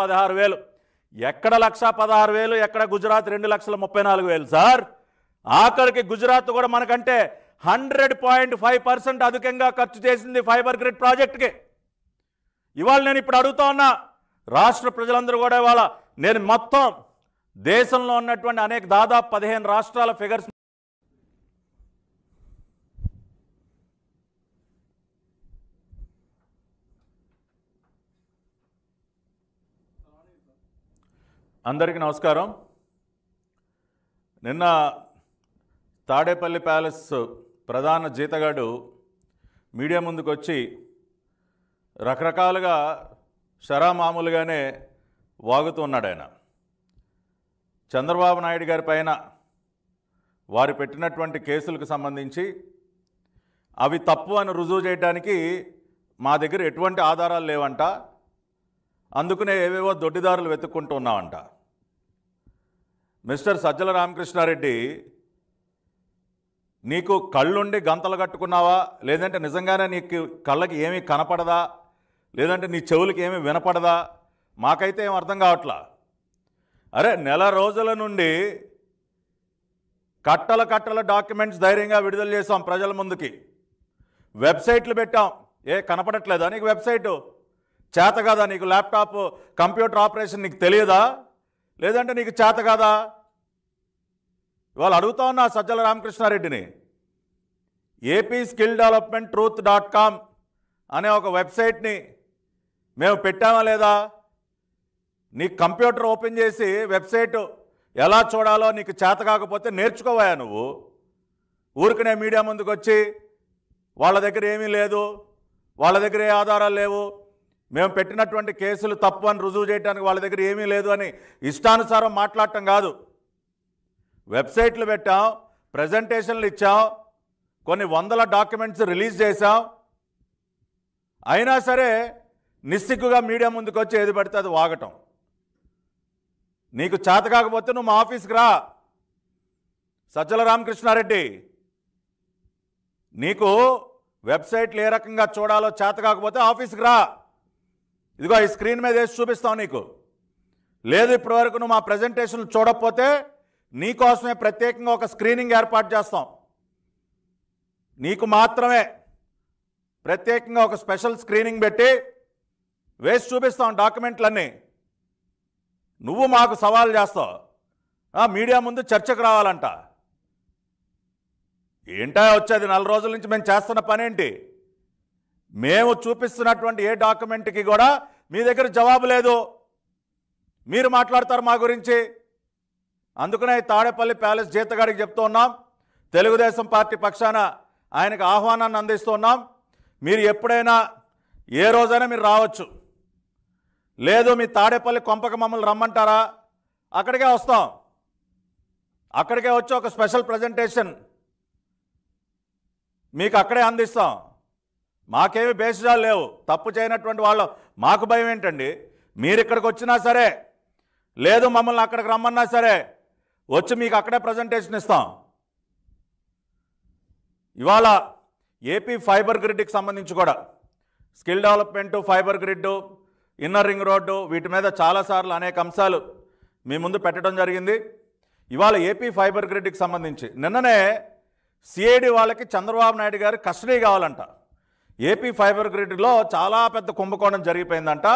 పదహారు వేలు ఎక్కడ లక్ష పదహారు వేలు ఎక్కడ గుజరాత్ రెండు లక్షల ముప్పై నాలుగు వేలు సార్ ఆఖరికి గుజరాత్ కూడా మనకంటే హండ్రెడ్ పాయింట్ ఫైవ్ పర్సెంట్ అధికంగా ఖర్చు చేసింది ఫైబర్ గ్రిడ్ ప్రాజెక్టుకి ఇవాళ నేను ఇప్పుడు అడుగుతా ఉన్నా రాష్ట్ర ప్రజలందరూ కూడా ఇవాళ నేను మొత్తం దేశంలో ఉన్నటువంటి అనేక దాదాపు పదిహేను రాష్ట్రాల ఫిగర్స్ అందరికీ నమస్కారం నిన్న తాడేపల్లి ప్యాలెస్ ప్రధాన జీతగాడు మీడియా ముందుకు వచ్చి రకరకాలుగా షరా మామూలుగానే ఉన్నాడు ఆయన చంద్రబాబు నాయుడు గారి పైన వారు పెట్టినటువంటి కేసులకు సంబంధించి అవి తప్పు అని రుజువు చేయడానికి మా దగ్గర ఎటువంటి ఆధారాలు లేవంట అందుకునే ఏవేవో దొడ్డిదారులు వెతుక్కుంటూ ఉన్నామంట మిస్టర్ సజ్జల రామకృష్ణారెడ్డి నీకు కళ్ళుండి గంతలు కట్టుకున్నావా లేదంటే నిజంగానే నీకు కళ్ళకి ఏమీ కనపడదా లేదంటే నీ చెవులకి ఏమీ వినపడదా మాకైతే ఏం అర్థం కావట్లా అరే నెల రోజుల నుండి కట్టల కట్టల డాక్యుమెంట్స్ ధైర్యంగా విడుదల చేసాం ప్రజల ముందుకి వెబ్సైట్లు పెట్టాం ఏ కనపడట్లేదా నీకు వెబ్సైటు చేత కాదా నీకు ల్యాప్టాప్ కంప్యూటర్ ఆపరేషన్ నీకు తెలియదా లేదంటే నీకు చేత కాదా ఇవాళ అడుగుతా ఉన్నా సజ్జల రామకృష్ణారెడ్డిని AP skill development truth dot com అనే ఒక వెబ్సైట్ని మేము పెట్టామా లేదా నీకు కంప్యూటర్ ఓపెన్ చేసి వెబ్సైట్ ఎలా చూడాలో నీకు చేత కాకపోతే నేర్చుకోవాయా నువ్వు ఊరికనే మీడియా ముందుకు వచ్చి వాళ్ళ దగ్గర ఏమీ లేదు వాళ్ళ దగ్గర ఏ ఆధారాలు లేవు మేము పెట్టినటువంటి కేసులు తప్పు అని రుజువు చేయడానికి వాళ్ళ దగ్గర ఏమీ లేదు అని ఇష్టానుసారం మాట్లాడటం కాదు వెబ్సైట్లు పెట్టాం ప్రజెంటేషన్లు ఇచ్చాం కొన్ని వందల డాక్యుమెంట్స్ రిలీజ్ చేశాం అయినా సరే నిస్సిగ్గుగా మీడియా ముందుకు వచ్చి ఏది పడితే అది వాగటం నీకు చేత కాకపోతే నువ్వు మా ఆఫీస్కి రా సజ్జల రామకృష్ణారెడ్డి నీకు వెబ్సైట్లు ఏ రకంగా చూడాలో చేత కాకపోతే ఆఫీస్కి రా ఇదిగో ఈ స్క్రీన్ మీద వేసి చూపిస్తాం నీకు లేదు ఇప్పటివరకు నువ్వు మా ప్రజెంటేషన్ చూడకపోతే నీకోసమే ప్రత్యేకంగా ఒక స్క్రీనింగ్ ఏర్పాటు చేస్తాం నీకు మాత్రమే ప్రత్యేకంగా ఒక స్పెషల్ స్క్రీనింగ్ పెట్టి వేసి చూపిస్తాం డాక్యుమెంట్లన్నీ నువ్వు మాకు సవాల్ చేస్తావు మీడియా ముందు చర్చకు రావాలంట ఏంటా వచ్చేది నెల రోజుల నుంచి మేము చేస్తున్న పనేంటి మేము చూపిస్తున్నటువంటి ఏ డాక్యుమెంట్కి కూడా మీ దగ్గర జవాబు లేదు మీరు మాట్లాడతారు మా గురించి అందుకనే తాడేపల్లి ప్యాలెస్ జీతగాడికి చెప్తూ ఉన్నాం తెలుగుదేశం పార్టీ పక్షాన ఆయనకు ఆహ్వానాన్ని అందిస్తున్నాం మీరు ఎప్పుడైనా ఏ రోజైనా మీరు రావచ్చు లేదు మీ తాడేపల్లి కొంపక మమ్మల్ని రమ్మంటారా అక్కడికే వస్తాం అక్కడికే వచ్చి ఒక స్పెషల్ ప్రజెంటేషన్ మీకు అక్కడే అందిస్తాం మాకేమి బేసిజాలు లేవు తప్పు చేయనటువంటి వాళ్ళు మాకు భయం ఏంటండి మీరు ఇక్కడికి వచ్చినా సరే లేదు మమ్మల్ని అక్కడికి రమ్మన్నా సరే వచ్చి మీకు అక్కడే ప్రజెంటేషన్ ఇస్తాం ఇవాళ ఏపీ ఫైబర్ గ్రిడ్కి సంబంధించి కూడా skill development fibre grid inner ring road వీటి మీద చాలాసార్లు అనేక అంశాలు మీ ముందు పెట్టడం జరిగింది ఇవాళ ఏపీ ఫైబర్ గ్రిడ్కి సంబంధించి నిన్ననే సిఐడి వాళ్ళకి చంద్రబాబు నాయుడు గారు కస్టడీ కావాలంట ఏపీ ఫైబర్ గ్రిడ్లో చాలా పెద్ద కుంభకోణం జరిగిపోయిందంట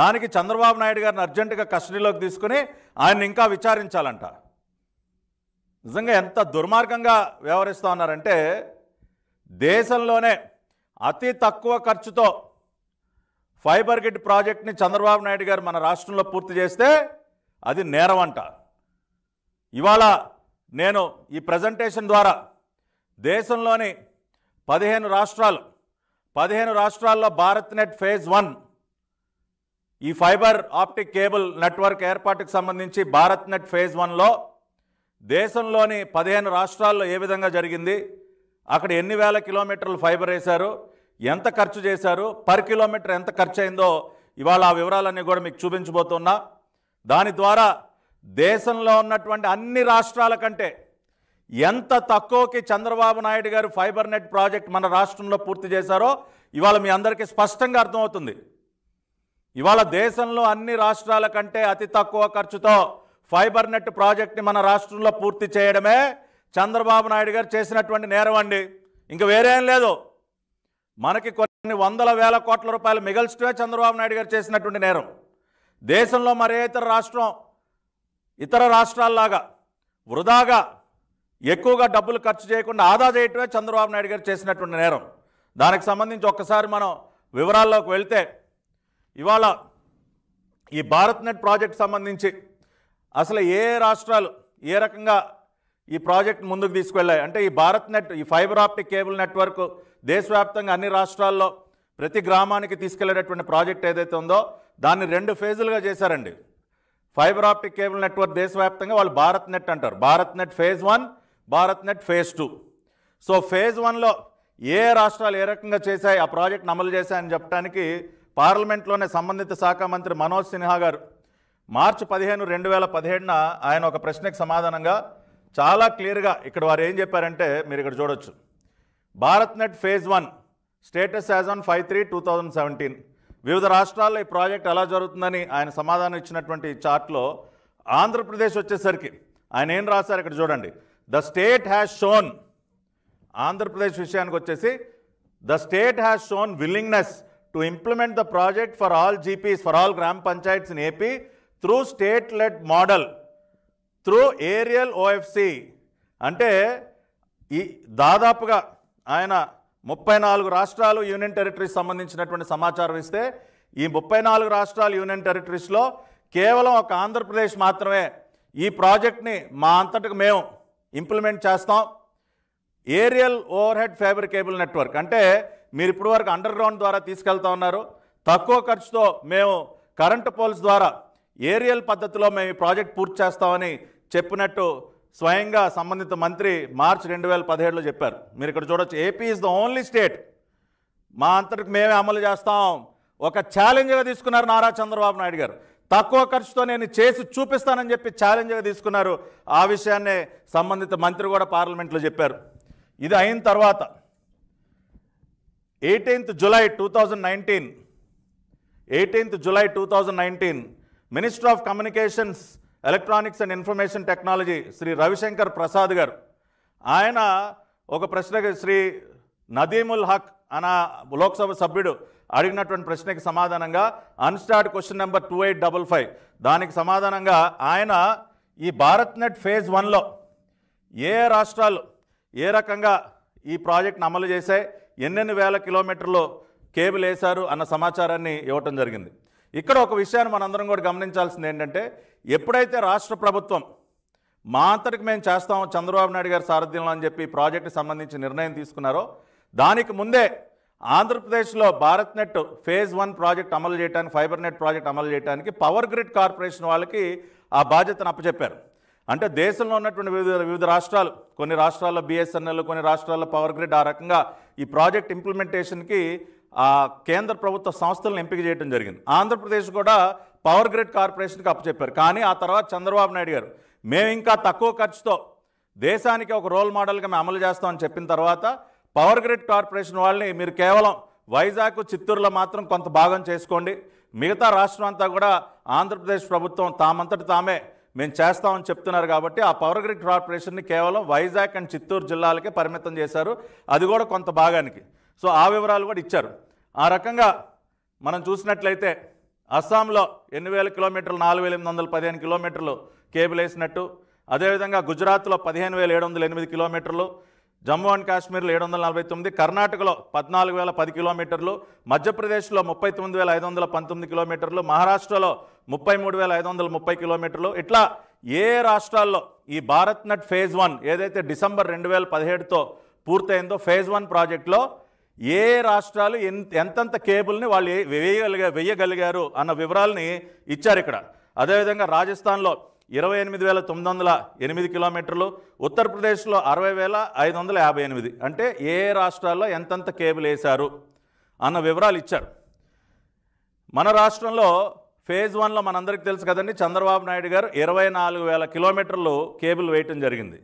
దానికి చంద్రబాబు నాయుడు గారిని అర్జెంటుగా కస్టడీలోకి తీసుకుని ఆయన ఇంకా విచారించాలంట నిజంగా ఎంత దుర్మార్గంగా వ్యవహరిస్తూ ఉన్నారంటే దేశంలోనే అతి తక్కువ ఖర్చుతో ఫైబర్ గ్రిడ్ ప్రాజెక్ట్ని చంద్రబాబు నాయుడు గారు మన రాష్ట్రంలో పూర్తి చేస్తే అది నేరమంట ఇవాళ నేను ఈ ప్రజెంటేషన్ ద్వారా దేశంలోని పదిహేను రాష్ట్రాలు పదిహేను రాష్ట్రాల్లో భారత్ నెట్ ఫేజ్ వన్ ఈ ఫైబర్ ఆప్టిక్ కేబుల్ నెట్వర్క్ ఏర్పాటుకు సంబంధించి భారత్ నెట్ ఫేజ్ వన్లో దేశంలోని పదిహేను రాష్ట్రాల్లో ఏ విధంగా జరిగింది అక్కడ ఎన్ని వేల కిలోమీటర్లు ఫైబర్ వేశారు ఎంత ఖర్చు చేశారు పర్ కిలోమీటర్ ఎంత ఖర్చు అయిందో ఇవాళ ఆ వివరాలన్నీ కూడా మీకు చూపించబోతున్నా దాని ద్వారా దేశంలో ఉన్నటువంటి అన్ని రాష్ట్రాల కంటే ఎంత తక్కువకి చంద్రబాబు నాయుడు గారు ఫైబర్ నెట్ ప్రాజెక్ట్ మన రాష్ట్రంలో పూర్తి చేశారో ఇవాళ మీ అందరికీ స్పష్టంగా అర్థమవుతుంది ఇవాళ దేశంలో అన్ని రాష్ట్రాల కంటే అతి తక్కువ ఖర్చుతో ఫైబర్ నెట్ ప్రాజెక్ట్ని మన రాష్ట్రంలో పూర్తి చేయడమే చంద్రబాబు నాయుడు గారు చేసినటువంటి నేరం అండి ఇంక వేరేం లేదు మనకి కొన్ని వందల వేల కోట్ల రూపాయలు మిగల్చడమే చంద్రబాబు నాయుడు గారు చేసినటువంటి నేరం దేశంలో మరే ఇతర రాష్ట్రం ఇతర రాష్ట్రాల్లాగా వృధాగా ఎక్కువగా డబ్బులు ఖర్చు చేయకుండా ఆదా చేయటమే చంద్రబాబు నాయుడు గారు చేసినటువంటి నేరం దానికి సంబంధించి ఒక్కసారి మనం వివరాల్లోకి వెళ్తే ఇవాళ ఈ భారత్ నెట్ ప్రాజెక్ట్ సంబంధించి అసలు ఏ రాష్ట్రాలు ఏ రకంగా ఈ ప్రాజెక్ట్ ముందుకు తీసుకెళ్ళాయి అంటే ఈ భారత్ నెట్ ఈ ఫైబర్ ఆప్టిక్ కేబుల్ నెట్వర్క్ దేశవ్యాప్తంగా అన్ని రాష్ట్రాల్లో ప్రతి గ్రామానికి తీసుకెళ్లేటటువంటి ప్రాజెక్ట్ ఏదైతే ఉందో దాన్ని రెండు ఫేజులుగా చేశారండి ఫైబర్ ఆప్టిక్ కేబుల్ నెట్వర్క్ దేశవ్యాప్తంగా వాళ్ళు భారత్ నెట్ అంటారు Bharat net phase one Bharat net phase two so phase వన్లో ఏ రాష్ట్రాలు ఏ రకంగా చేశాయి ఆ ప్రాజెక్ట్ను అమలు చేశాయని చెప్పడానికి పార్లమెంట్లోనే సంబంధిత శాఖ మంత్రి మనోజ్ సిన్హా గారు మార్చి పదిహేను రెండు వేల పదిహేడున ఆయన ఒక ప్రశ్నకు సమాధానంగా చాలా క్లియర్గా ఇక్కడ వారు ఏం చెప్పారంటే మీరు ఇక్కడ చూడొచ్చు Bharat net phase one status as on five three two thousand seventeen వివిధ రాష్ట్రాల్లో ఈ ప్రాజెక్ట్ ఎలా జరుగుతుందని ఆయన సమాధానం ఇచ్చినటువంటి చార్ట్లో ఆంధ్రప్రదేశ్ వచ్చేసరికి ఆయన ఏం రాశారు ఇక్కడ చూడండి the state has shown Andhra Pradesh విషయానికి వచ్చేసి the state has shown willingness to implement the project for all GPs for all gram panchayats in AP through state led model through aerial OFC అంటే ఈ దాదాపుగా ఆయన ముప్పై నాలుగు రాష్ట్రాలు యూనియన్ టెరిటరీస్ సంబంధించినటువంటి సమాచారం ఇస్తే ఈ ముప్పై నాలుగు రాష్ట్రాలు యూనియన్ టెరిటరీస్లో కేవలం ఒక ఆంధ్రప్రదేశ్ మాత్రమే ఈ ప్రాజెక్ట్ని మా అంతటికి మేము ఇంప్లిమెంట్ చేస్తాం aerial overhead fibre cable network అంటే మీరు ఇప్పటివరకు వరకు అండర్ గ్రౌండ్ ద్వారా తీసుకెళ్తా ఉన్నారు తక్కువ ఖర్చుతో మేము కరెంటు పోల్స్ ద్వారా ఏరియల్ పద్ధతిలో మేము ఈ ప్రాజెక్ట్ పూర్తి చేస్తామని చెప్పినట్టు స్వయంగా సంబంధిత మంత్రి మార్చ్ రెండు వేల పదిహేడులో చెప్పారు మీరు ఇక్కడ చూడొచ్చు AP is the only state మా అంతటికి మేమే అమలు చేస్తాం ఒక ఛాలెంజ్గా తీసుకున్నారు నారా చంద్రబాబు నాయుడు గారు తక్కువ ఖర్చుతో నేను చేసి చూపిస్తానని చెప్పి ఛాలెంజ్గా తీసుకున్నారు ఆ విషయాన్నే సంబంధిత మంత్రి కూడా పార్లమెంట్లో చెప్పారు ఇది అయిన తర్వాత eighteenth July two thousand nineteen eighteenth July two thousand nineteen minister of communications electronics and information technology Shri Ravishankar Prasad గారు ఆయన ఒక ప్రశ్నకి శ్రీ నదీముల్ హక్ అన లోక్సభ సభ్యుడు అడిగినటువంటి ప్రశ్నకి సమాధానంగా unstarred question number two eight double five దానికి సమాధానంగా ఆయన ఈ భారత్ నెట్ ఫేజ్ వన్లో ఏ రాష్ట్రాలు ఏ రకంగా ఈ ప్రాజెక్ట్ను అమలు చేశాయి ఎన్నెన్ని వేల కిలోమీటర్లు కేబుల్ వేశారు అన్న సమాచారాన్ని ఇవ్వటం జరిగింది ఇక్కడ ఒక విషయాన్ని మనందరం కూడా గమనించాల్సింది ఏంటంటే ఎప్పుడైతే రాష్ట్ర ప్రభుత్వం మా అంతటికి మేము చేస్తాము చంద్రబాబు నాయుడు గారి సారథ్యంలో అని చెప్పి ప్రాజెక్టుకి సంబంధించి నిర్ణయం తీసుకున్నారో దానికి ముందే ఆంధ్రప్రదేశ్లో Bharat net phase one project అమలు చేయడానికి ఫైబర్ నెట్ ప్రాజెక్ట్ అమలు చేయడానికి పవర్ గ్రిడ్ కార్పొరేషన్ వాళ్ళకి ఆ బాధ్యతను అప్పచెప్పారు అంటే దేశంలో ఉన్నటువంటి వివిధ వివిధ రాష్ట్రాలు కొన్ని రాష్ట్రాల్లో బిఎస్ఎన్ఎల్ కొన్ని రాష్ట్రాల్లో పవర్ గ్రిడ్ ఆ రకంగా ఈ ప్రాజెక్ట్ ఇంప్లిమెంటేషన్కి ఆ కేంద్ర ప్రభుత్వ సంస్థలను ఎంపిక చేయడం జరిగింది ఆంధ్రప్రదేశ్ కూడా పవర్ గ్రిడ్ కార్పొరేషన్కి అప్పచెప్పారు కానీ ఆ తర్వాత చంద్రబాబు నాయుడు గారు మేము ఇంకా తక్కువ ఖర్చుతో దేశానికి ఒక రోల్ మోడల్గా మేము అమలు చేస్తామని చెప్పిన తర్వాత పవర్ గ్రిడ్ కార్పొరేషన్ వాళ్ళని మీరు కేవలం వైజాగ్ చిత్తూరులో మాత్రం కొంత భాగం చేసుకోండి మిగతా రాష్ట్రం అంతా కూడా ఆంధ్రప్రదేశ్ ప్రభుత్వం తామంతటి తామే మేము చేస్తామని చెప్తున్నారు కాబట్టి ఆ పవర్ గ్రిడ్ కార్పొరేషన్ని కేవలం వైజాగ్ అండ్ చిత్తూరు జిల్లాలకే పరిమితం చేశారు అది కూడా కొంత భాగానికి సో ఆ వివరాలు కూడా ఇచ్చారు ఆ రకంగా మనం చూసినట్లయితే అస్సాంలో ఎన్ని వేల కిలోమీటర్లు నాలుగు వేల ఎనిమిది వందల పదిహేను కిలోమీటర్లు కేబుల్ వేసినట్టు అదేవిధంగా గుజరాత్లో పదిహేను వేల ఏడు వందల ఎనిమిది కిలోమీటర్లు జమ్మూ అండ్ కాశ్మీర్లో ఏడు వందల నలభై తొమ్మిది కర్ణాటకలో పద్నాలుగు వేల పది కిలోమీటర్లు మధ్యప్రదేశ్లో ముప్పై తొమ్మిది వేల ఐదు వందల పంతొమ్మిది కిలోమీటర్లు మహారాష్ట్రలో ముప్పై మూడు వేల ఐదు వందల ముప్పై కిలోమీటర్లు ఇట్లా ఏ రాష్ట్రాల్లో ఈ భారత్ నెట్ ఫేజ్ వన్ ఏదైతే డిసెంబర్ రెండు వేల పదిహేడుతో పూర్తయిందో ఫేజ్ వన్ ప్రాజెక్ట్లో ఏ రాష్ట్రాలు ఎంతెంత కేబుల్ని వాళ్ళు వేయగలిగా వేయగలిగారు అన్న వివరాలని ఇచ్చారు ఇక్కడ అదేవిధంగా రాజస్థాన్లో ఇరవై ఎనిమిది వేల తొమ్మిది వందల ఎనిమిది కిలోమీటర్లు ఉత్తరప్రదేశ్లో అరవై వేల ఐదు వందల యాభై ఎనిమిది అంటే ఏ రాష్ట్రాల్లో ఎంతంత కేబుల్ వేశారు అన్న వివరాలు ఇచ్చారు మన రాష్ట్రంలో ఫేజ్ వన్లో మనందరికీ తెలుసు కదండి చంద్రబాబు నాయుడు గారు ఇరవై నాలుగు వేల కిలోమీటర్లు కేబుల్ వేయటం జరిగింది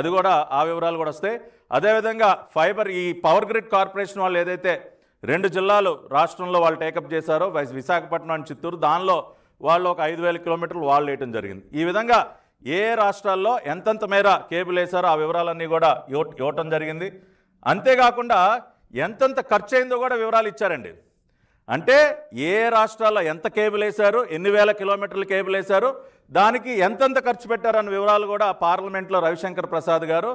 అది కూడా ఆ వివరాలు కూడా వస్తాయి అదేవిధంగా ఫైబర్ ఈ పవర్ గ్రిడ్ కార్పొరేషన్ వాళ్ళు ఏదైతే రెండు జిల్లాలు రాష్ట్రంలో వాళ్ళు టేకప్ చేశారో విశాఖపట్నం అండ్ చిత్తూరు దానిలో వాళ్ళు ఒక ఐదు వేల కిలోమీటర్లు వాళ్ళు వేయటం జరిగింది ఈ విధంగా ఏ రాష్ట్రాల్లో ఎంతెంత మేర కేబుల్ వేశారో ఆ వివరాలన్నీ కూడా ఇవ్వటం జరిగింది అంతేకాకుండా ఎంతెంత ఖర్చు అయిందో కూడా వివరాలు ఇచ్చారండి అంటే ఏ రాష్ట్రాల్లో ఎంత కేబుల్ వేశారు ఎన్ని వేల కిలోమీటర్లు కేబుల్ వేశారు దానికి ఎంతెంత ఖర్చు పెట్టారన్న వివరాలు కూడా పార్లమెంట్లో రవిశంకర్ ప్రసాద్ గారు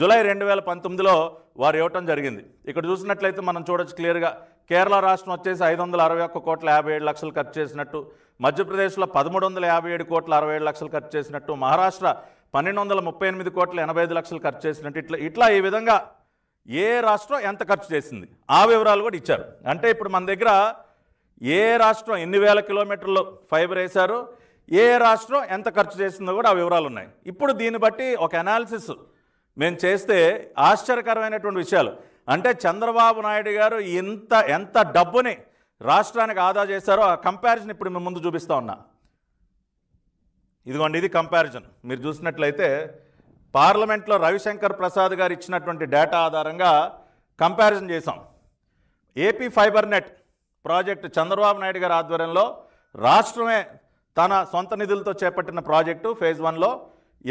జూలై రెండు వేల పంతొమ్మిదిలో వారు ఇవ్వటం జరిగింది ఇక్కడ చూసినట్లయితే మనం చూడొచ్చు క్లియర్గా కేరళ రాష్ట్రం వచ్చేసి ఐదు వందల అరవై ఒక్క కోట్ల యాభై ఏడు లక్షలు ఖర్చు చేసినట్టు మధ్యప్రదేశ్లో పదమూడు వందల యాభై ఏడు కోట్ల అరవై ఏడు లక్షలు ఖర్చు చేసినట్టు మహారాష్ట్ర పన్నెండు వందల ముప్పై ఎనిమిది కోట్ల ఎనభై ఐదు లక్షలు ఖర్చు చేసినట్టు ఇట్లా ఇట్లా ఈ విధంగా ఏ రాష్ట్రం ఎంత ఖర్చు చేసింది ఆ వివరాలు కూడా ఇచ్చారు అంటే ఇప్పుడు మన దగ్గర ఏ రాష్ట్రం ఎన్ని వేల కిలోమీటర్లు ఫైబర్ వేశారు ఏ రాష్ట్రం ఎంత ఖర్చు చేసిందో కూడా ఆ వివరాలు ఉన్నాయి ఇప్పుడు దీన్ని బట్టి ఒక అనాలిసిస్ మేము చేస్తే ఆశ్చర్యకరమైనటువంటి విషయాలు అంటే చంద్రబాబు నాయుడు గారు ఇంత ఎంత డబ్బుని రాష్ట్రానికి ఆదా చేశారో ఆ కంపారిజన్ ఇప్పుడు మేము ముందు చూపిస్తూ ఉన్నా ఇదిగోండి ఇది కంపారిజన్ మీరు చూసినట్లయితే పార్లమెంట్లో రవిశంకర్ ప్రసాద్ గారు ఇచ్చినటువంటి డేటా ఆధారంగా కంపారిజన్ చేశాం AP fibre net project Chandrababu Naidu గారి ఆధ్వర్యంలో రాష్ట్రమే తన సొంత నిధులతో చేపట్టిన ప్రాజెక్టు ఫేజ్ వన్లో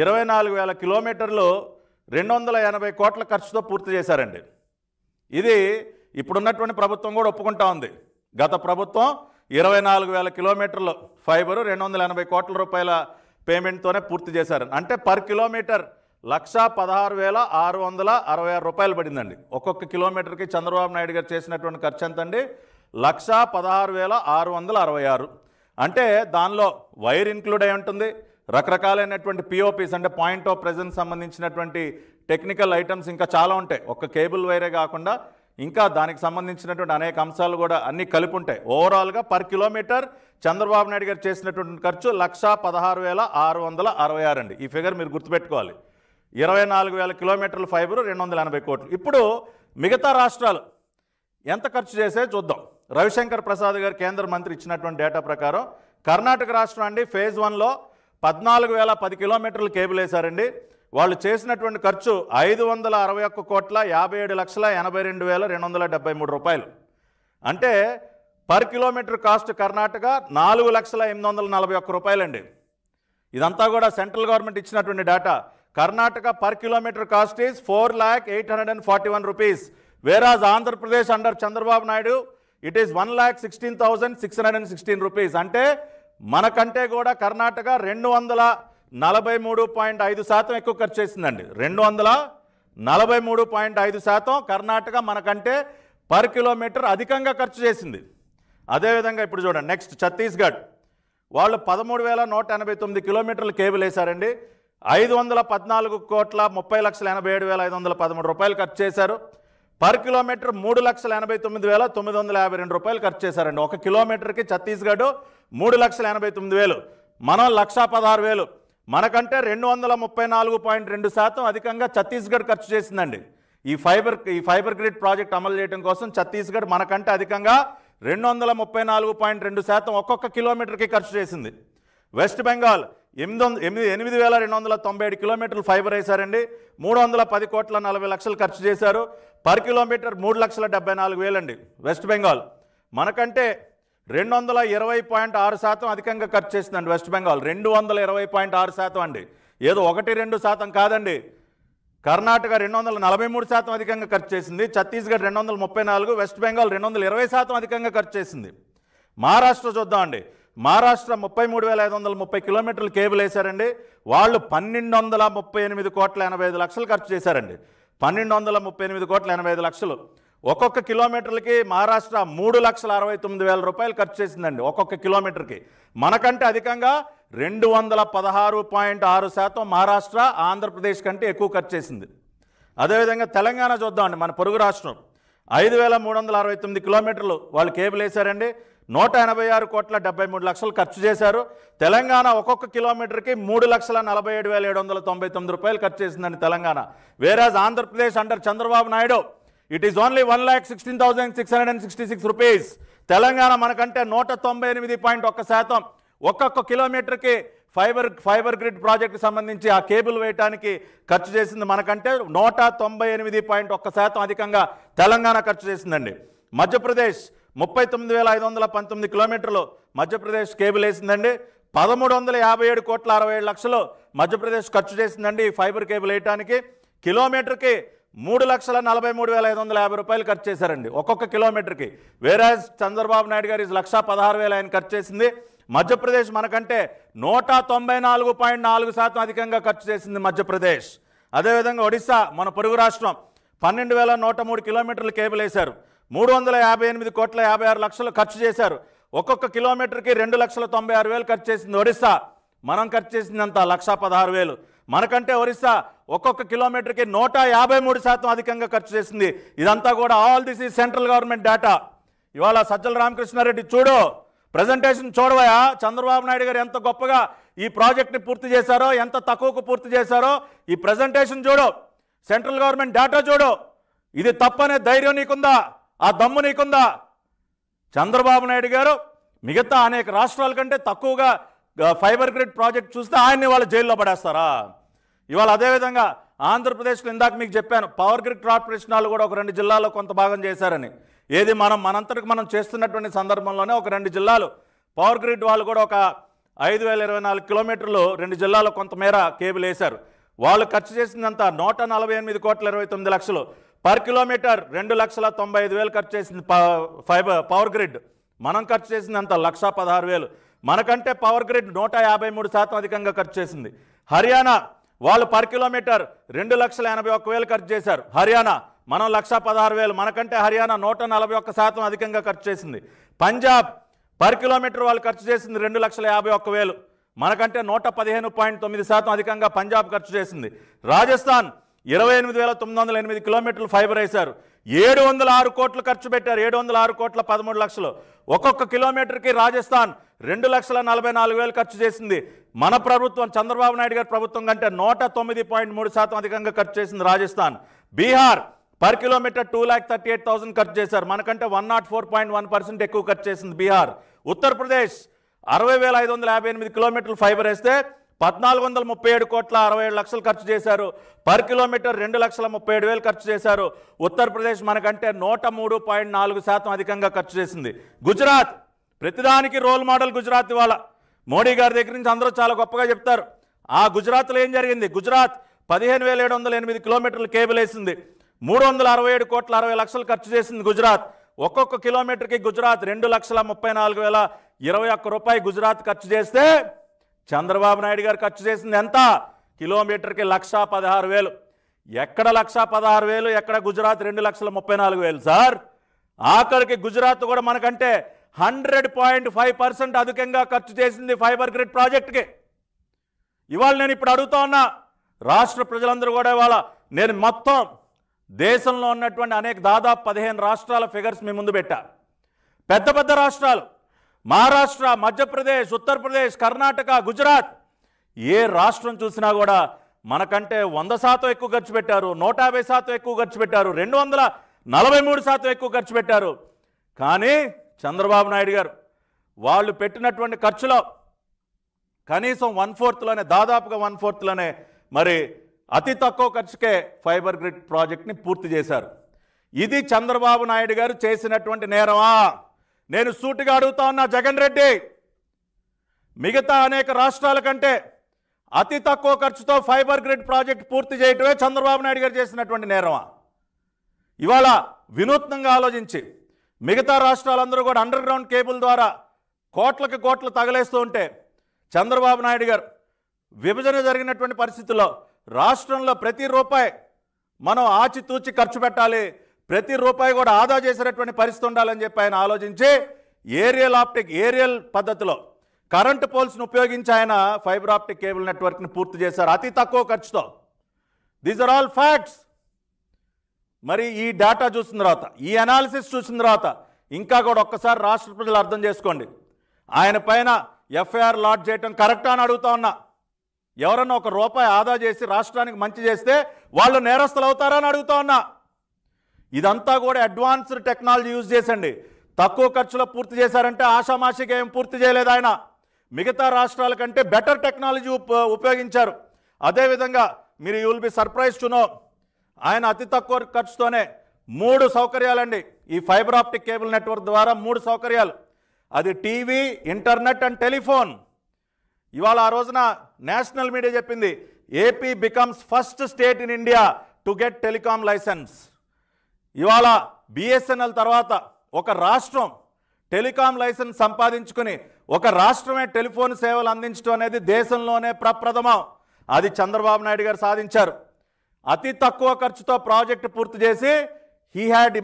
ఇరవై నాలుగు వేల కిలోమీటర్లు రెండు వందల ఎనభై కోట్ల ఖర్చుతో పూర్తి చేశారండి ఇది ఇప్పుడున్నటువంటి ప్రభుత్వం కూడా ఒప్పుకుంటా ఉంది గత ప్రభుత్వం ఇరవై నాలుగు వేల కిలోమీటర్లు ఫైబర్ రెండు వందల ఎనభై కోట్ల రూపాయల పేమెంట్తోనే పూర్తి చేశారు అంటే పర్ కిలోమీటర్ లక్ష పదహారు వేల ఆరు వందల అరవై ఆరు రూపాయలు పడిందండి ఒక్కొక్క కిలోమీటర్కి చంద్రబాబు నాయుడు గారు చేసినటువంటి ఖర్చు ఎంతండి లక్ష పదహారు వేల ఆరు వందల అరవై ఆరు అంటే దానిలో వైర్ ఇంక్లూడ్ అయి ఉంటుంది రకరకాలైనటువంటి పిఓపిస్ అంటే పాయింట్ ఆఫ్ ప్రజెన్స్ సంబంధించినటువంటి టెక్నికల్ ఐటమ్స్ ఇంకా చాలా ఉంటాయి ఒక్క కేబుల్ వైరే కాకుండా ఇంకా దానికి సంబంధించినటువంటి అనేక అంశాలు కూడా అన్నీ కలిపి ఉంటాయి ఓవరాల్గా పర్ కిలోమీటర్ చంద్రబాబు నాయుడు గారు చేసినటువంటి ఖర్చు లక్ష పదహారు వేల ఆరు వందల అరవై ఆరు అండి ఈ ఫిగర్ మీరు గుర్తుపెట్టుకోవాలి ఇరవై నాలుగు వేల కిలోమీటర్ల ఫైబర్ రెండు వందల ఎనభై కోట్లు ఇప్పుడు మిగతా రాష్ట్రాలు ఎంత ఖర్చు చేసే చూద్దాం రవిశంకర్ ప్రసాద్ గారు కేంద్ర మంత్రి ఇచ్చినటువంటి డేటా ప్రకారం కర్ణాటక రాష్ట్రం అండి ఫేజ్ వన్లో పద్నాలుగు వేల పది కిలోమీటర్లు కేబుల్ వేశారండి వాళ్ళు చేసినటువంటి ఖర్చు ఐదు వందల అరవై ఒక్క కోట్ల యాభై ఏడు లక్షల ఎనభై రెండు వేల రెండు వందల డెబ్బై మూడు రూపాయలు అంటే పర్ కిలోమీటర్ కాస్ట్ కర్ణాటక నాలుగు లక్షల ఎనిమిది వందల నలభై ఒక్క రూపాయలండి ఇదంతా కూడా సెంట్రల్ గవర్నమెంట్ ఇచ్చినటువంటి data Karnataka per kilometre cost is four lakh eight hundred and forty one rupees whereas Andhra Pradesh under Chandrababu Naidu it is one lakh sixteen thousand six hundred and sixteen rupees అంటే మనకంటే కూడా కర్ణాటక రెండు వందల నలభై మూడు పాయింట్ ఐదు శాతం ఎక్కువ ఖర్చు చేసిందండి రెండు వందల నలభై మూడు పాయింట్ ఐదు శాతం కర్ణాటక మనకంటే పర్ కిలోమీటర్ అధికంగా ఖర్చు చేసింది అదేవిధంగా ఇప్పుడు చూడండి నెక్స్ట్ ఛత్తీస్గఢ్ వాళ్ళు పదమూడు వేల నూట ఎనభై తొమ్మిది కిలోమీటర్లు కేబుల్ వేశారండి ఐదు వందల పద్నాలుగు కోట్ల ముప్పై లక్షల ఎనభై ఏడు వేల ఐదు వందల పదమూడు రూపాయలు ఖర్చు చేశారు పర్ కిలోమీటర్ మూడు లక్షల ఎనభై తొమ్మిది వేల తొమ్మిది వందల యాభై రెండు రూపాయలు ఖర్చు చేశారండి ఒక కిలోమీటర్కి ఛత్తీస్గఢ్ మూడు లక్షల ఎనభై తొమ్మిది వేలు మనం లక్షా పదహారు వేలు మనకంటే రెండు వందల ముప్పై నాలుగు పాయింట్ రెండు శాతం అధికంగా ఛత్తీస్గఢ్ ఖర్చు చేసిందండి ఈ ఫైబర్ ఈ ఫైబర్ గ్రిడ్ ప్రాజెక్ట్ అమలు చేయడం కోసం ఛత్తీస్గఢ్ మనకంటే అధికంగా రెండు వందల ముప్పై నాలుగు పాయింట్ రెండు శాతం ఒక్కొక్క కిలోమీటర్కి ఖర్చు చేసింది వెస్ట్ బెంగాల్ ఎనిమిది వంద ఎనిమిది ఎనిమిది వేల రెండు వందల తొంభై ఏడు కిలోమీటర్లు ఫైబర్ వేశారండి మూడు వందల పది కోట్ల నలభై లక్షలు ఖర్చు చేశారు పర్ కిలోమీటర్ మూడు లక్షల డెబ్బై నాలుగు వేలండి వెస్ట్ బెంగాల్ మనకంటే రెండు వందల ఇరవై పాయింట్ ఆరు శాతం అధికంగా ఖర్చు చేసిందండి వెస్ట్ బెంగాల్ రెండు వందల ఇరవై పాయింట్ ఆరు శాతం అండి ఏదో ఒకటి రెండు శాతం కాదండి కర్ణాటక రెండు వందల నలభై మూడు శాతం అధికంగా ఖర్చు చేసింది ఛత్తీస్గఢ్ రెండు వందల ముప్పై నాలుగు వెస్ట్ బెంగాల్ రెండు వందల ఇరవై శాతం అధికంగా ఖర్చు చేసింది మహారాష్ట్ర చూద్దామండి మహారాష్ట్ర ముప్పై మూడు వేల ఐదు వందల ముప్పై కిలోమీటర్లు కేబుల్ వేశారండి వాళ్ళు పన్నెండు వందల ముప్పై ఎనిమిది కోట్ల ఎనభై ఐదు లక్షలు ఖర్చు చేశారండి పన్నెండు వందల ముప్పై ఎనిమిది కోట్ల ఎనభై ఐదు లక్షలు ఒక్కొక్క కిలోమీటర్లకి మహారాష్ట్ర మూడు లక్షల అరవై తొమ్మిది వేల రూపాయలు ఖర్చు చేసిందండి ఒక్కొక్క కిలోమీటర్కి మనకంటే అధికంగా రెండు వందల పదహారు పాయింట్ ఆరు శాతం మహారాష్ట్ర ఆంధ్రప్రదేశ్ కంటే ఎక్కువ ఖర్చు చేసింది అదేవిధంగా తెలంగాణ చూద్దామండి మన పొరుగు రాష్ట్రం ఐదు వేల మూడు వందల అరవై తొమ్మిది కిలోమీటర్లు వాళ్ళు కేబుల్ వేశారండి నూట ఎనభై ఆరు కోట్ల డెబ్బై మూడు లక్షలు ఖర్చు చేశారు తెలంగాణ ఒక్కొక్క కిలోమీటర్కి మూడు లక్షల నలభై ఏడు వేల ఏడు వందల తొంభై తొమ్మిది రూపాయలు ఖర్చు చేసిందండి తెలంగాణ వేరే Andhra Pradesh under Chandrababu Naidu it is only one lakh sixteen thousand six hundred and sixty six rupees Telangana మనకంటే నూట తొంభై ఎనిమిది పాయింట్ ఒక్క శాతం ఒక్కొక్క కిలోమీటర్కి ఫైబర్ ఫైబర్ గ్రిడ్ ప్రాజెక్ట్ సంబంధించి ఆ కేబుల్ వేయటానికి ఖర్చు చేసింది మనకంటే నూట తొంభై ఎనిమిది పాయింట్ ఒక్క శాతం అధికంగా తెలంగాణ ఖర్చు చేసిందండి మధ్యప్రదేశ్ ముప్పై తొమ్మిది వేల ఐదు వందల పంతొమ్మిది కిలోమీటర్లు మధ్యప్రదేశ్ కేబుల్ వేసిందండి పదమూడు వందల యాభై ఏడు కోట్ల అరవై ఏడు లక్షలు మధ్యప్రదేశ్ ఖర్చు చేసిందండి ఈ ఫైబర్ కేబుల్ వేయటానికి కిలోమీటర్కి మూడు లక్షల నలభై మూడు వేల ఐదు వందల యాభై రూపాయలు ఖర్చు చేశారండి ఒక్కొక్క కిలోమీటర్కి వేరే చంద్రబాబు నాయుడు గారు లక్ష పదహారు వేల ఆయన ఖర్చు చేసింది మధ్యప్రదేశ్ మనకంటే నూట తొంభై నాలుగు పాయింట్ నాలుగు శాతం అధికంగా ఖర్చు చేసింది మధ్యప్రదేశ్ అదేవిధంగా ఒడిశా మన పొరుగు రాష్ట్రం పన్నెండు వేల నూట మూడు కిలోమీటర్లు కేబుల్ వేశారు మూడు వందల యాభై ఎనిమిది కోట్ల యాభై ఆరు లక్షలు ఖర్చు చేశారు ఒక్కొక్క కిలోమీటర్కి రెండు లక్షల తొంభై ఆరు వేలు ఖర్చు చేసింది ఒడిస్సా మనం ఖర్చు చేసింది అంత లక్షా పదహారు వేలు మనకంటే ఒరిస్సా ఒక్కొక్క కిలోమీటర్కి నూట యాభై మూడు శాతం అధికంగా ఖర్చు చేసింది ఇదంతా కూడా ఆల్ దిస్ ఈ సెంట్రల్ గవర్నమెంట్ డేటా ఇవాళ సజ్జల రామకృష్ణారెడ్డి చూడు ప్రజెంటేషన్ చూడవయా చంద్రబాబు నాయుడు గారు ఎంత గొప్పగా ఈ ప్రాజెక్ట్ని పూర్తి చేశారో ఎంత తక్కువకు పూర్తి చేశారో ఈ ప్రజెంటేషన్ చూడు సెంట్రల్ గవర్నమెంట్ డేటా చూడు ఇది తప్పనే ధైర్యం నీకుందా ఆ దమ్ము నీకుందా చంద్రబాబు నాయుడు గారు మిగతా అనేక రాష్ట్రాల కంటే తక్కువగా ఫైబర్ గ్రిడ్ ప్రాజెక్ట్ చూస్తే ఆయన్ని వాళ్ళు జైల్లో పడేస్తారా ఇవాళ అదేవిధంగా ఆంధ్రప్రదేశ్లో ఇందాక మీకు చెప్పాను పవర్ గ్రిడ్ కార్పొరేషనాలు కూడా ఒక రెండు జిల్లాల్లో కొంత భాగం చేశారని ఏది మనం మనంతటికి మనం చేస్తున్నటువంటి సందర్భంలోనే ఒక రెండు జిల్లాలు పవర్ గ్రిడ్ వాళ్ళు కూడా ఒక ఐదు వేల ఇరవై నాలుగు కిలోమీటర్లు రెండు జిల్లాలో కొంతమేర కేబుల్ వేశారు వాళ్ళు ఖర్చు చేసినంత నూట నలభై ఎనిమిది కోట్ల ఇరవై తొమ్మిది లక్షలు పర్ కిలోమీటర్ రెండు లక్షల తొంభై ఐదు వేలు ఖర్చు చేసింది ఫైబర్ పవర్ గ్రిడ్ మనం ఖర్చు చేసినంత లక్ష పదహారు వేలు మనకంటే పవర్ గ్రిడ్ నూట యాభై మూడు శాతం అధికంగా ఖర్చు చేసింది హర్యానా వాళ్ళు పర్ కిలోమీటర్ రెండు లక్షల ఎనభై ఒక్క వేలు ఖర్చు చేశారు హర్యానా మనం లక్ష పదహారు వేలు మనకంటే హర్యానా నూట నలభై ఒక్క శాతం అధికంగా ఖర్చు చేసింది పంజాబ్ పర్ కిలోమీటర్ వాళ్ళు ఖర్చు చేసింది రెండు లక్షల యాభై ఒక్క వేలు మనకంటే నూట పదిహేను పాయింట్ తొమ్మిది శాతం అధికంగా పంజాబ్ ఖర్చు చేసింది రాజస్థాన్ ఇరవై ఎనిమిది వేల తొమ్మిది వందల ఎనిమిది కిలోమీటర్లు ఫైబర్ వేశారు ఏడు వందల ఆరు కోట్లు ఖర్చు పెట్టారు ఏడు వందల ఆరు కోట్ల పదమూడు లక్షలు ఒక్కొక్క కిలోమీటర్కి రాజస్థాన్ రెండు లక్షల నలభై నాలుగు వేలు ఖర్చు చేసింది మన ప్రభుత్వం చంద్రబాబు నాయుడు గారి ప్రభుత్వం కంటే నూట తొమ్మిది పాయింట్ మూడు శాతం అధికంగా ఖర్చు చేసింది Rajasthan Bihar per kilometre two lakh thirty eight thousand ఖర్చు చేశారు మనకంటే one naught four point one percent ఎక్కువ ఖర్చు చేసింది బీహార్ ఉత్తరప్రదేశ్ అరవై వేల ఐదు వందల యాభై ఎనిమిది కిలోమీటర్లు ఫైబర్ వేస్తే పద్నాలుగు వందల ముప్పై ఏడు కోట్ల అరవై ఏడు లక్షలు ఖర్చు చేశారు పర్ కిలోమీటర్ రెండు లక్షల ముప్పై ఏడు వేలు ఖర్చు చేశారు ఉత్తరప్రదేశ్ మనకంటే నూట మూడు పాయింట్ నాలుగు శాతం అధికంగా ఖర్చు చేసింది గుజరాత్ ప్రతిదానికి రోల్ మోడల్ గుజరాత్ ఇవాళ మోడీ గారి దగ్గర నుంచి అందరూ చాలా గొప్పగా చెప్తారు ఆ గుజరాత్లో ఏం జరిగింది గుజరాత్ పదిహేను వేల ఏడు వందల ఎనిమిది కిలోమీటర్లు కేబుల్ వేసింది మూడు వందల అరవై ఏడు కోట్ల అరవై లక్షలు ఖర్చు చేసింది గుజరాత్ ఒక్కొక్క కిలోమీటర్కి గుజరాత్ రెండు లక్షల ముప్పై నాలుగు వేల ఇరవై ఒక్క రూపాయి గుజరాత్ ఖర్చు చేస్తే చంద్రబాబు నాయుడు గారు ఖర్చు చేసింది ఎంత కిలోమీటర్కి లక్ష పదహారు వేలు ఎక్కడ లక్ష పదహారు వేలు ఎక్కడ గుజరాత్ రెండు లక్షల ముప్పై నాలుగు వేలు సార్ ఆఖరికి గుజరాత్ కూడా మనకంటే హండ్రెడ్ పాయింట్ ఫైవ్ పర్సెంట్ అధికంగా ఖర్చు చేసింది ఫైబర్ గ్రిడ్ ప్రాజెక్ట్కి ఇవాళ నేను ఇప్పుడు అడుగుతా ఉన్నా రాష్ట్ర ప్రజలందరూ కూడా ఇవాళ నేను మొత్తం దేశంలో ఉన్నటువంటి అనేక దాదాపు పదిహేను రాష్ట్రాల ఫిగర్స్ మీ ముందు పెట్టా పెద్ద పెద్ద రాష్ట్రాలు మహారాష్ట్ర మధ్యప్రదేశ్ ఉత్తరప్రదేశ్ కర్ణాటక గుజరాత్ ఏ రాష్ట్రం చూసినా కూడా మనకంటే వంద శాతం ఎక్కువ ఖర్చు పెట్టారు నూట యాభై శాతం ఎక్కువ ఖర్చు పెట్టారు రెండు వందల నలభై మూడు శాతం ఎక్కువ ఖర్చు పెట్టారు కానీ చంద్రబాబు నాయుడు గారు వాళ్ళు పెట్టినటువంటి ఖర్చులో కనీసం వన్ ఫోర్త్లోనే దాదాపుగా వన్ ఫోర్త్లోనే మరి అతి తక్కువ ఖర్చుకే ఫైబర్ గ్రిడ్ ప్రాజెక్ట్ని పూర్తి చేశారు ఇది చంద్రబాబు నాయుడు గారు చేసినటువంటి నేరమా నేను సూటిగా అడుగుతా ఉన్నా జగన్ రెడ్డి మిగతా అనేక రాష్ట్రాల కంటే అతి తక్కువ ఖర్చుతో ఫైబర్ గ్రిడ్ ప్రాజెక్ట్ పూర్తి చేయటమే చంద్రబాబు నాయుడు గారు చేసినటువంటి నేరమా ఇవాళ వినూత్నంగా ఆలోచించి మిగతా రాష్ట్రాలందరూ కూడా అండర్ గ్రౌండ్ కేబుల్ ద్వారా కోట్లకు కోట్లు తగలేస్తూ ఉంటే చంద్రబాబు నాయుడు గారు విభజన జరిగినటువంటి పరిస్థితుల్లో రాష్ట్రంలో ప్రతి రూపాయి మనం ఆచితూచి ఖర్చు పెట్టాలి ప్రతి రూపాయి కూడా ఆదా చేసినటువంటి పరిస్థితి ఉండాలని చెప్పి ఆయన ఆలోచించి ఏరియల్ ఆప్టిక్ ఏరియల్ పద్ధతిలో కరెంటు పోల్స్ను ఉపయోగించి ఆయన ఫైబర్ ఆప్టిక్ కేబుల్ నెట్వర్క్ని పూర్తి చేశారు అతి తక్కువ ఖర్చుతో దీస్ ఆర్ ఆల్ ఫ్యాక్ట్స్ మరి ఈ డేటా చూసిన తర్వాత ఈ అనాలిసిస్ చూసిన తర్వాత ఇంకా కూడా ఒక్కసారి రాష్ట్ర ప్రజలు అర్థం చేసుకోండి ఆయన పైన ఎఫ్ఐఆర్ లాడ్ చేయటం కరెక్టా అని అడుగుతా ఉన్నా ఎవరన్నా ఒక రూపాయి ఆదా చేసి రాష్ట్రానికి మంచి చేస్తే వాళ్ళు నేరస్తులు అవుతారా అని అడుగుతా ఉన్నా ఇదంతా కూడా అడ్వాన్స్డ్ టెక్నాలజీ యూజ్ చేసండి తక్కువ ఖర్చులో పూర్తి చేశారంటే ఆషామాషిగా ఏం పూర్తి చేయలేదు ఆయన మిగతా రాష్ట్రాల కంటే బెటర్ టెక్నాలజీ ఉపయోగించారు అదేవిధంగా మీరు you will be surprise to know ఆయన అతి తక్కువ ఖర్చుతోనే మూడు సౌకర్యాలండి ఈ ఫైబర్ ఆప్టిక్ కేబుల్ నెట్వర్క్ ద్వారా మూడు సౌకర్యాలు అది టీవీ ఇంటర్నెట్ అండ్ టెలిఫోన్ ఇవాళ ఆ రోజున నేషనల్ మీడియా చెప్పింది AP becomes first state in India to get telecom licence ఇవాళ బిఎస్ఎన్ఎల్ తర్వాత ఒక రాష్ట్రం టెలికాం లైసెన్స్ సంపాదించుకుని ఒక రాష్ట్రమే టెలిఫోన్ సేవలు అందించడం అనేది దేశంలోనే ప్రప్రథమం అది చంద్రబాబు నాయుడు గారు సాధించారు అతి తక్కువ ఖర్చుతో ప్రాజెక్టు పూర్తి చేసి he had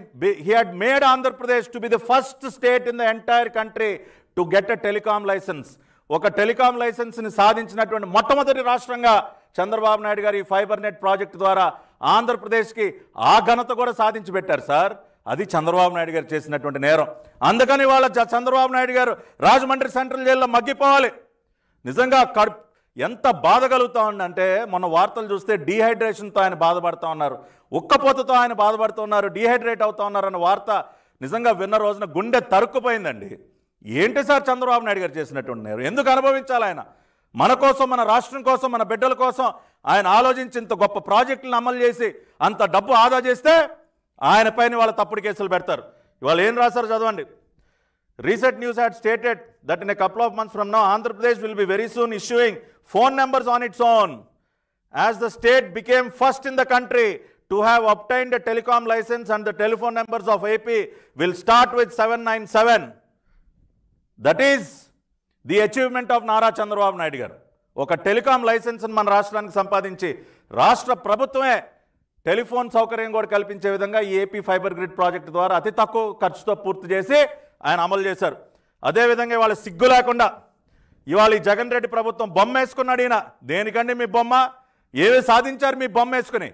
he had made Andhra Pradesh to be the first state in the entire country to get a telecom licence ఒక టెలికాం లైసెన్స్ని సాధించినటువంటి మొట్టమొదటి రాష్ట్రంగా చంద్రబాబు నాయుడు గారు ఈ ఫైబర్ నెట్ ప్రాజెక్టు ద్వారా ఆంధ్రప్రదేశ్కి ఆ ఘనత కూడా సాధించి పెట్టారు సార్ అది చంద్రబాబు నాయుడు గారు చేసినటువంటి నేరం అందుకని వాళ్ళ చంద్రబాబు నాయుడు గారు రాజమండ్రి సెంట్రల్ జైల్లో మగ్గిపోవాలి నిజంగా కడుపు ఎంత బాధ కలుగుతూ ఉందంటే మొన్న వార్తలు చూస్తే డీహైడ్రేషన్తో ఆయన బాధపడుతూ ఉన్నారు ఉక్కపోతతో ఆయన బాధపడుతున్నారు డీహైడ్రేట్ అవుతా ఉన్నారన్న వార్త నిజంగా విన్న రోజున గుండె తరుక్కుపోయిందండి ఏంటి సార్ చంద్రబాబు నాయుడు గారు చేసినటువంటి నేరం ఎందుకు అనుభవించాలి ఆయన మన కోసం మన రాష్ట్రం కోసం మన బిడ్డల కోసం ఆయన ఆలోచించి ఇంత గొప్ప ప్రాజెక్టులను అమలు చేసి అంత డబ్బు ఆదా చేస్తే ఆయన పైన వాళ్ళ తప్పుడు కేసులు పెడతారు ఇవాళ ఏం రాశారు చదవండి recent news had stated that in a couple of months from now Andhra Pradesh will be very soon issuing phone numbers on its own as the state became first in the country to have obtain the telecom licence and the telephone numbers of AP will start with seven nine seven that is the achievement of Nara Chandrababu Naidu గారు ఒక telecom లైసెన్స్ను మన రాష్ట్రానికి సంపాదించి రాష్ట్ర ప్రభుత్వమే telephone సౌకర్యం కూడా కల్పించే విధంగా ఈ ఏపీ ఫైబర్ గ్రిడ్ ప్రాజెక్టు ద్వారా అతి తక్కువ ఖర్చుతో పూర్తి చేసి ఆయన అమలు చేశారు అదేవిధంగా ఇవాళ సిగ్గు లేకుండా ఇవాళ ఈ జగన్ రెడ్డి ప్రభుత్వం బొమ్మ వేసుకున్నాడు ఈయన దేనికండి మీ బొమ్మ ఏవి సాధించారు మీ బొమ్మ వేసుకుని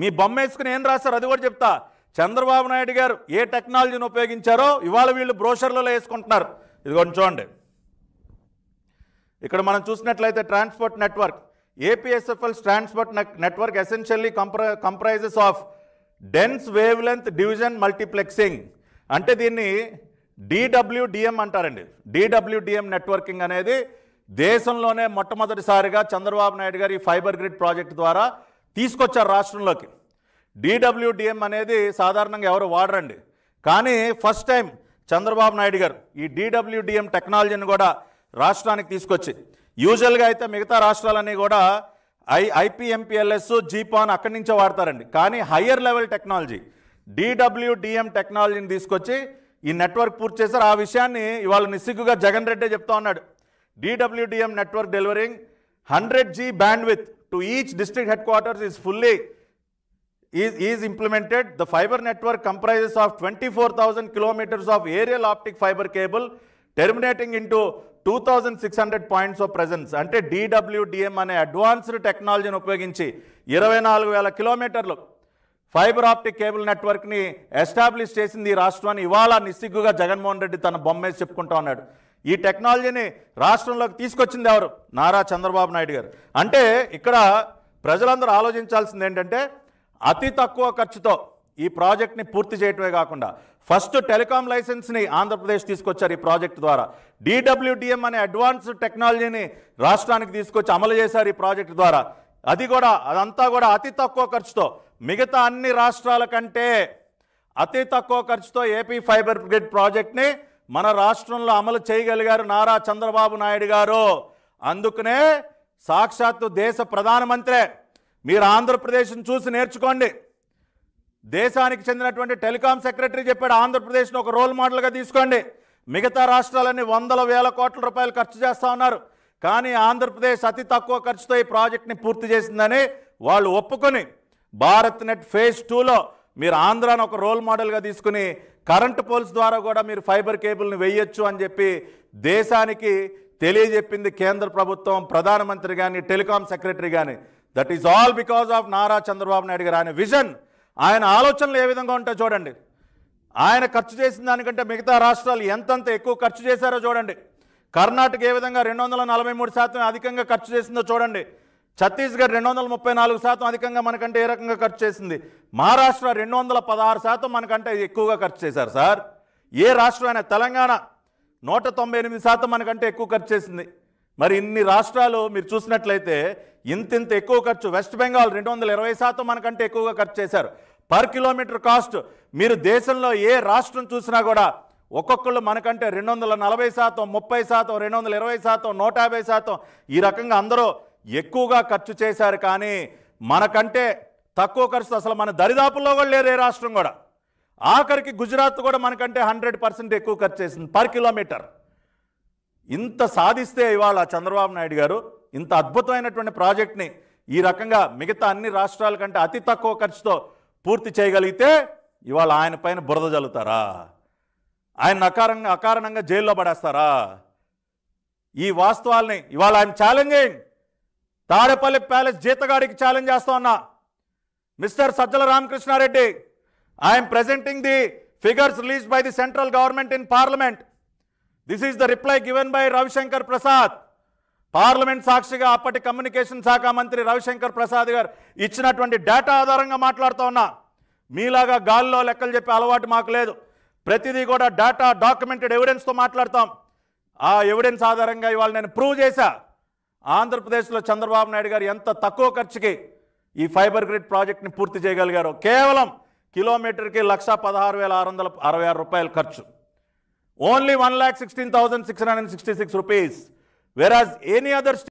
మీ బొమ్మ వేసుకుని ఏం రాస్తారు అది కూడా చెప్తా చంద్రబాబు నాయుడు గారు ఏ టెక్నాలజీని ఉపయోగించారో ఇవాళ వీళ్ళు బ్రోషర్లలో వేసుకుంటున్నారు ఇది కొంచెం చూడండి ఇక్కడ మనం చూసినట్లయితే transport network APSFLs transport network essentially కంప్ర comprises of dense wavelength division multiplexing అంటే దీన్ని డిడబ్ల్యూడిఎం అంటారండి డిడబ్ల్యూడిఎం నెట్వర్కింగ్ అనేది దేశంలోనే మొట్టమొదటిసారిగా చంద్రబాబు నాయుడు గారి ఫైబర్ గ్రిడ్ ప్రాజెక్ట్ ద్వారా తీసుకొచ్చారు రాష్ట్రంలోకి డిడబ్ల్యూడిఎం అనేది సాధారణంగా ఎవరు వాడరండి కానీ ఫస్ట్ టైం చంద్రబాబు నాయుడు గారు ఈ డిడబ్ల్యూడిఎం టెక్నాలజీని కూడా రాష్ట్రానికి తీసుకొచ్చి యూజువల్గా అయితే మిగతా రాష్ట్రాలన్నీ కూడా ఐ ఐపీఎంపిఎల్ఎస్ జీపాన్ అక్కడి నుంచే వాడతారండి కానీ హయ్యర్ లెవెల్ టెక్నాలజీ డిడబ్ల్యూడిఎం టెక్నాలజీని తీసుకొచ్చి ఈ నెట్వర్క్ పూర్తి చేశారు ఆ విషయాన్ని ఇవాళ నిస్సిగ్గుగా జగన్ రెడ్డే చెప్తా ఉన్నాడు DWDM network delivering hundred G band with to each district headquarters is fully is is implemented the fibre network comprises of twenty four thousand kilometres of aerial optic fibre cable terminating into two thousand six hundred points of presence అంటే DWDM అనే advanced టెక్నాలజీని ఉపయోగించి ఇరవై నాలుగు వేల కిలోమీటర్లు fibre optic cable నెట్వర్క్ని establish చేసింది ఈ రాష్ట్రాన్ని ఇవాళ నిస్సిగ్గుగా జగన్మోహన్ రెడ్డి తన బొమ్మేసి చెప్పుకుంటా ఉన్నాడు ఈ టెక్నాలజీని రాష్ట్రంలోకి తీసుకొచ్చింది ఎవరు నారా చంద్రబాబు నాయుడు గారు అంటే ఇక్కడ ప్రజలందరూ ఆలోచించాల్సింది ఏంటంటే అతి తక్కువ ఖర్చుతో ఈ ప్రాజెక్ట్ని పూర్తి చేయటమే కాకుండా ఫస్ట్ టెలికాం లైసెన్స్ని ఆంధ్రప్రదేశ్ తీసుకొచ్చారు ఈ ప్రాజెక్ట్ ద్వారా డిడబ్ల్యూడిఎం అనే అడ్వాన్స్ టెక్నాలజీని రాష్ట్రానికి తీసుకొచ్చి అమలు చేశారు ఈ ప్రాజెక్ట్ ద్వారా అది కూడా అదంతా కూడా అతి తక్కువ ఖర్చుతో మిగతా అన్ని రాష్ట్రాల కంటే అతి తక్కువ ఖర్చుతో ఏపీ ఫైబర్ గ్రిడ్ ప్రాజెక్ట్ని మన రాష్ట్రంలో అమలు చేయగలిగారు నారా చంద్రబాబు నాయుడు గారు అందుకనే సాక్షాత్తు దేశ ప్రధానమంత్రే మీరు ఆంధ్రప్రదేశ్ని చూసి నేర్చుకోండి దేశానికి చెందినటువంటి టెలికాం సెక్రటరీ చెప్పాడు ఆంధ్రప్రదేశ్ను ఒక రోల్ మోడల్గా తీసుకోండి మిగతా రాష్ట్రాలన్నీ వందల వేల కోట్ల రూపాయలు ఖర్చు చేస్తూ ఉన్నారు కానీ ఆంధ్రప్రదేశ్ అతి తక్కువ ఖర్చుతో ఈ ప్రాజెక్ట్ని పూర్తి చేసిందని వాళ్ళు ఒప్పుకొని భారత్ నెట్ ఫేజ్ టూలో మీరు ఆంధ్రాను ఒక రోల్ మోడల్గా తీసుకుని కరెంటు పోల్స్ ద్వారా కూడా మీరు ఫైబర్ కేబుల్ని వేయొచ్చు అని చెప్పి దేశానికి తెలియజెప్పింది కేంద్ర ప్రభుత్వం ప్రధానమంత్రి కానీ టెలికాం సెక్రటరీ కానీ that is all because of Nara Chandrababu Naidu గారు ఆయన విజన్ ఆయన ఆలోచనలు ఏ విధంగా ఉంటాయో చూడండి ఆయన ఖర్చు చేసిన దానికంటే మిగతా రాష్ట్రాలు ఎంతంత ఎక్కువ ఖర్చు చేశారో చూడండి కర్ణాటక ఏ విధంగా రెండు వందల నలభై మూడు శాతం అధికంగా ఖర్చు చేసిందో చూడండి ఛత్తీస్గఢ్ రెండు వందల ముప్పై నాలుగు శాతం అధికంగా మనకంటే ఏ రకంగా ఖర్చు చేసింది మహారాష్ట్ర రెండు వందల పదహారు శాతం మనకంటే ఎక్కువగా ఖర్చు చేశారు సార్ ఏ రాష్ట్రం తెలంగాణ నూట తొంభై ఎనిమిది శాతం మనకంటే ఎక్కువ ఖర్చు చేసింది మరి ఇన్ని రాష్ట్రాలు మీరు చూసినట్లయితే ఇంతింత ఎక్కువ ఖర్చు వెస్ట్ బెంగాల్ రెండు వందల ఇరవై శాతం మనకంటే ఎక్కువగా ఖర్చు చేశారు పర్ కిలోమీటర్ కాస్ట్ మీరు దేశంలో ఏ రాష్ట్రం చూసినా కూడా ఒక్కొక్కళ్ళు మనకంటే రెండు వందల నలభై శాతం ముప్పై శాతం రెండు వందల ఇరవై శాతం నూట యాభై శాతం ఈ రకంగా అందరూ ఎక్కువగా ఖర్చు చేశారు కానీ మనకంటే తక్కువ ఖర్చు అసలు మన దరిదాపుల్లో కూడా లేరు ఏ రాష్ట్రం కూడా ఆఖరికి గుజరాత్ కూడా మనకంటే హండ్రెడ్ పర్సెంట్ ఎక్కువ ఖర్చు చేసింది పర్ కిలోమీటర్ ఇంత సాధిస్తే ఇవాళ చంద్రబాబు నాయుడు గారు ఇంత అద్భుతమైనటువంటి ప్రాజెక్ట్ని ఈ రకంగా మిగతా అన్ని రాష్ట్రాల కంటే అతి తక్కువ ఖర్చుతో పూర్తి చేయగలిగితే ఇవాళ ఆయన పైన బురద జల్లుతారా ఆయన అకారంగా అకారణంగా జైల్లో పడేస్తారా ఈ వాస్తవాల్ని ఇవాళ ఆయన ఛాలెంజింగ్ తాడేపల్లి ప్యాలెస్ జీతగాడికి ఛాలెంజ్ చేస్తా ఉన్నా mister Sajjala Ramakrishna Reddy I'm presenting the figures release by the central government in parliament this is the reply given by Ravi Shankar Prasad parliament సాక్షిగా అప్పటి కమ్యూనికేషన్ శాఖ మంత్రి రవిశంకర్ ప్రసాద్ గారు ఇచ్చినటువంటి డేటా ఆధారంగా మాట్లాడుతూ ఉన్నా మీలాగా గాల్లో లెక్కలు చెప్పే అలవాటు మాకు లేదు ప్రతిదీ కూడా డేటా డాక్యుమెంటెడ్ ఎవిడెన్స్తో మాట్లాడతాం ఆ ఎవిడెన్స్ ఆధారంగా ఇవాళ నేను ప్రూవ్ చేశా ఆంధ్రప్రదేశ్లో చంద్రబాబు నాయుడు గారు ఎంత తక్కువ ఖర్చుకి ఈ ఫైబర్ గ్రిడ్ ప్రాజెక్ట్ని పూర్తి చేయగలిగారు కేవలం కిలోమీటర్కి లక్ష పదహారు వేల ఆరు వందల అరవై ఆరు రూపాయలు ఖర్చు only one lakh sixteen thousand six hundred and sixty six rupees Whereas any other state.